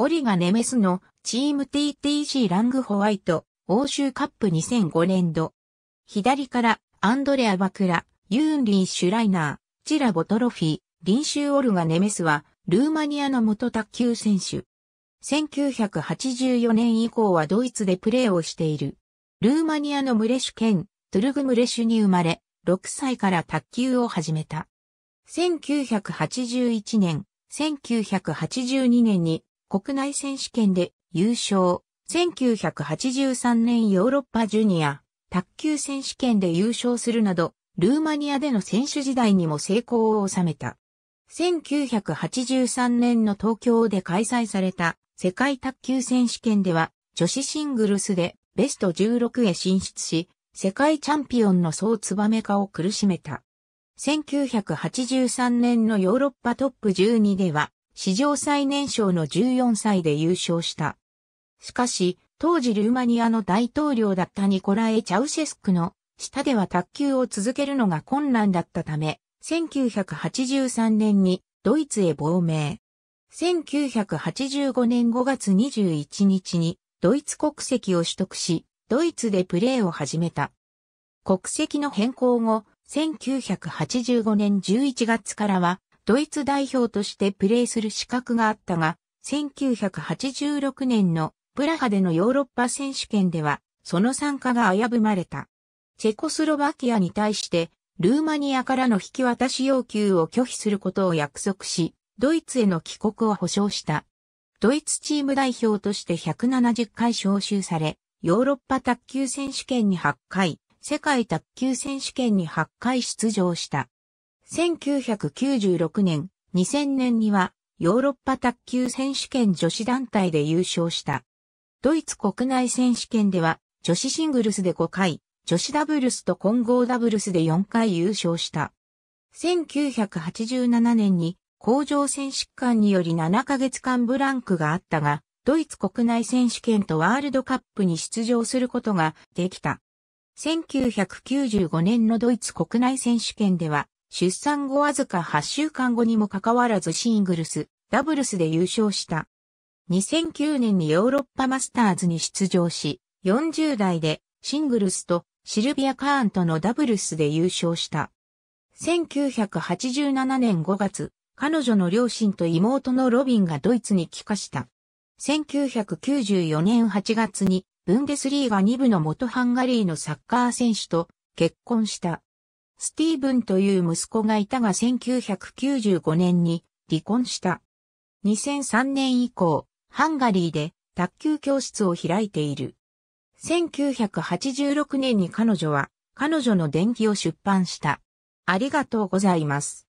オリガネメスのチーム TTC ラングホワイト、欧州カップ2005年度。左から、アンドレア・バクラ、ユーンリー・シュライナー、チラボトロフィー、リンシュー・オルガ・ネメスは、ルーマニアの元卓球選手。1984年以降はドイツでプレーをしている。ルーマニアのムレシュ県、トゥルグムレシュに生まれ、6歳から卓球を始めた。1981年、1982年に国内選手権で優勝。1983年ヨーロッパジュニア、卓球選手権で優勝するなど、ルーマニアでの選手時代にも成功を収めた。1983年の東京で開催された世界卓球選手権では、女子シングルスでベスト16へ進出し、世界チャンピオンの総ツバメ化を苦しめた。1983年のヨーロッパトップ12では、史上最年少の14歳で優勝した。しかし、当時ルーマニアの大統領だったニコラエ・チャウシェスクの下では卓球を続けるのが困難だったため、1983年にドイツへ亡命。1985年5月21日にドイツ国籍を取得し、ドイツでプレーを始めた。国籍の変更後、1985年11月からはドイツ代表としてプレーする資格があったが、1986年のプラハでのヨーロッパ選手権では、その参加が危ぶまれた。チェコスロバキアに対して、ルーマニアからの引き渡し要求を拒否することを約束し、ドイツへの帰国を保証した。ドイツチーム代表として170回招集され、ヨーロッパ卓球選手権に8回、世界卓球選手権に8回出場した。1996年、2000年にはヨーロッパ卓球選手権女子団体で優勝した。ドイツ国内選手権では女子シングルスで5回、女子ダブルスと混合ダブルスで4回優勝した。1987年に工場選手権により7ヶ月間ブランクがあったが、ドイツ国内選手権とワールドカップに出場することができた。1995年のドイツ国内選手権では、出産後わずか8週間後にもかかわらずシングルス、ダブルスで優勝した。2009年にヨーロッパマスターズに出場し、40代でシングルスとシルビア・カーンとのダブルスで優勝した。1987年5月、彼女の両親と妹のロビンがドイツに帰化した。1994年8月に、ブンデスリーガ2部の元ハンガリーのサッカー選手と結婚した。スティーブンという息子がいたが1995年に離婚した。2003年以降、ハンガリーで卓球教室を開いている。1986年に彼女は彼女の伝記を出版した。ありがとうございます。